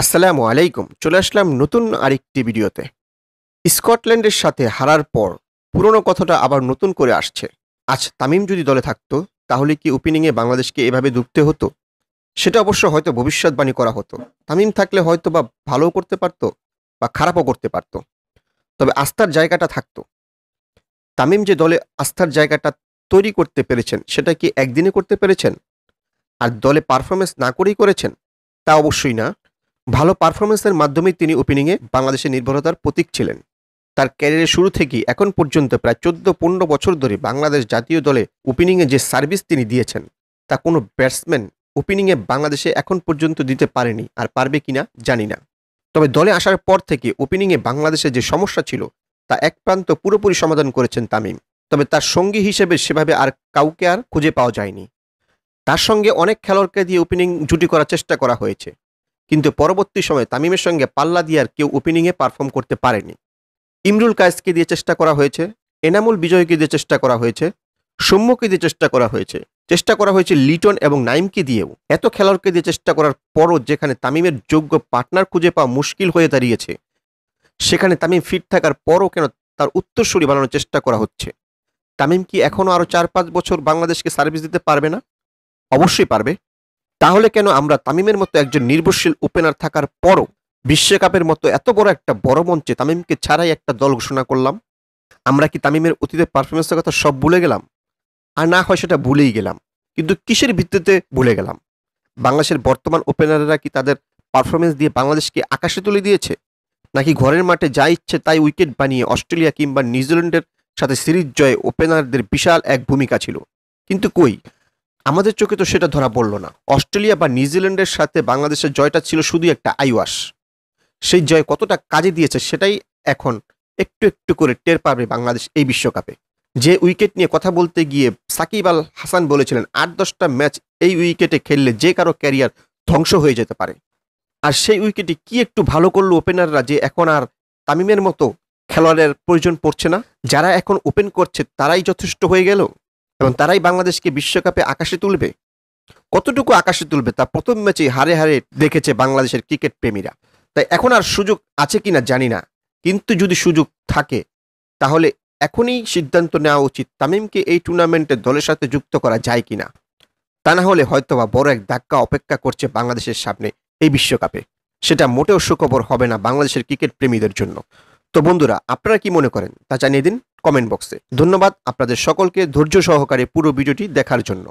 আসসালামু আলাইকুম চলে আসলাম নতুন আরেকটি ভিডিওতে স্কটল্যান্ডের সাথে হারার পর পুরনো কথাটা আবার নতুন করে আসছে আজ আচ্ছা, তামিম যদি দলে থাকতো তাহলে কি ওপেনিংয়ে বাংলাদেশকে এভাবে ডুবতে হতো সেটা অবশ্য হয়তো ভবিষ্যৎবাণী করা হতো তামিম থাকলে হয়তো বা ভালোও করতে পারতো বা খারাপও করতে পারতো তবে আস্থার জায়গাটা থাকতো তামিম যে দলে আস্থার জায়গাটা তৈরি করতে পেরেছেন সেটা কি একদিনে করতে পেরেছেন আর দলে পারফরমেন্স না করেই করেছেন তা অবশ্যই না ভালো পারফরমেন্সের মাধ্যমে তিনি ওপেনিংয়ে বাংলাদেশের নির্ভরতার প্রতীক ছিলেন তার ক্যারিয়ারের শুরু থেকেই এখন পর্যন্ত প্রায় চোদ্দ পনেরো বছর ধরে বাংলাদেশ জাতীয় দলে ওপেনিংয়ে যে সার্ভিস তিনি দিয়েছেন তা কোনো ব্যাটসম্যান ওপেনিংয়ে বাংলাদেশে এখন পর্যন্ত দিতে পারেনি আর পারবে কিনা জানি না তবে দলে আসার পর থেকে ওপেনিংয়ে বাংলাদেশে যে সমস্যা ছিল তা এক প্রান্ত পুরোপুরি সমাধান করেছেন তামিম তবে তার সঙ্গী হিসেবে সেভাবে আর কাউকে আর খুঁজে পাওয়া যায়নি তার সঙ্গে অনেক খেলোয়াড়কে দিয়ে ওপেনিং জুটি করার চেষ্টা করা হয়েছে কিন্তু পরবর্তী সময়ে তামিমের সঙ্গে পাল্লা আর কেউ ওপেনিংয়ে পারফর্ম করতে পারেনি ইমরুল কায়েসকে দিয়ে চেষ্টা করা হয়েছে এনামুল বিজয়কে দিয়ে চেষ্টা করা হয়েছে সৌম্যকে দিয়ে চেষ্টা করা হয়েছে চেষ্টা করা হয়েছে লিটন এবং নাইমকে দিয়েও এত খেলোয়াড়কে দিয়ে চেষ্টা করার পরও যেখানে তামিমের যোগ্য পার্টনার খুঁজে পাওয়া মুশকিল হয়ে দাঁড়িয়েছে সেখানে তামিম ফিট থাকার পরও কেন তার উত্তরসূরি বানানোর চেষ্টা করা হচ্ছে তামিম কি এখনও আরও চার পাঁচ বছর বাংলাদেশকে সার্ভিস দিতে পারবে না অবশ্যই পারবে তাহলে কেন আমরা তামিমের মতো একজন নির্ভরশীল ওপেনার থাকার পরও বিশ্বকাপের মতো এত বড় একটা বড় মঞ্চে তামিমকে ছাড়াই একটা দল ঘোষণা করলাম আমরা কি তামিমের অতীতের পারফরমেন্সের কথা সব ভুলে গেলাম আর না হয় সেটা ভুলেই গেলাম কিন্তু কিসের ভিত্তিতে ভুলে গেলাম বাংলাদেশের বর্তমান ওপেনাররা কি তাদের পারফরমেন্স দিয়ে বাংলাদেশকে আকাশে তুলে দিয়েছে নাকি ঘরের মাঠে যা ইচ্ছে তাই উইকেট বানিয়ে অস্ট্রেলিয়া কিংবা নিউজিল্যান্ডের সাথে সিরিজ জয়ে ওপেনারদের বিশাল এক ভূমিকা ছিল কিন্তু কই আমাদের চোখে তো সেটা ধরা পড়ল না অস্ট্রেলিয়া বা নিউজিল্যান্ডের সাথে বাংলাদেশের জয়টা ছিল শুধু একটা আইওয়াস সেই জয় কতটা কাজে দিয়েছে সেটাই এখন একটু একটু করে টের পাবে বাংলাদেশ এই বিশ্বকাপে যে উইকেট নিয়ে কথা বলতে গিয়ে সাকিব আল হাসান বলেছিলেন আট দশটা ম্যাচ এই উইকেটে খেললে যে কারো ক্যারিয়ার ধ্বংস হয়ে যেতে পারে আর সেই উইকেটে কি একটু ভালো করলো ওপেনাররা যে এখন আর তামিমের মতো খেলোয়াড়ের প্রয়োজন পড়ছে না যারা এখন ওপেন করছে তারাই যথেষ্ট হয়ে গেল এবং তারাই বাংলাদেশকে বিশ্বকাপে আকাশে তুলবে কতটুকু আকাশে তুলবে তা প্রথম ম্যাচেই হারে হারে দেখেছে বাংলাদেশের ক্রিকেট প্রেমীরা তাই এখন আর সুযোগ আছে কি না জানি না কিন্তু যদি সুযোগ থাকে তাহলে এখনই সিদ্ধান্ত নেওয়া উচিত তামিমকে এই টুর্নামেন্টে দলের সাথে যুক্ত করা যায় কি না তা না হলে হয়তোবা বড় এক ধাক্কা অপেক্ষা করছে বাংলাদেশের সামনে এই বিশ্বকাপে সেটা মোটেও সুখবর হবে না বাংলাদেশের ক্রিকেট প্রেমীদের জন্য তো বন্ধুরা আপনারা কি মনে করেন তা জানিয়ে দিন কমেন্ট বক্সে ধন্যবাদ আপনাদের সকলকে ধৈর্য সহকারে পুরো ভিডিওটি দেখার জন্য